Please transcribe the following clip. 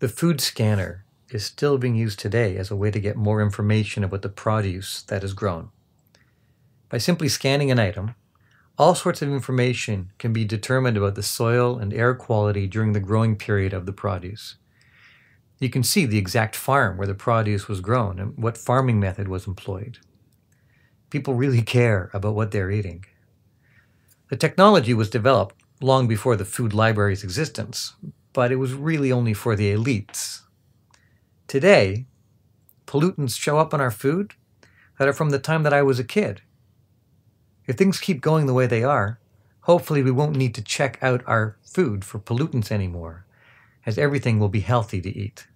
The food scanner is still being used today as a way to get more information about the produce that is grown. By simply scanning an item, all sorts of information can be determined about the soil and air quality during the growing period of the produce. You can see the exact farm where the produce was grown and what farming method was employed. People really care about what they're eating. The technology was developed long before the food library's existence, but it was really only for the elites. Today, pollutants show up in our food that are from the time that I was a kid. If things keep going the way they are, hopefully we won't need to check out our food for pollutants anymore, as everything will be healthy to eat.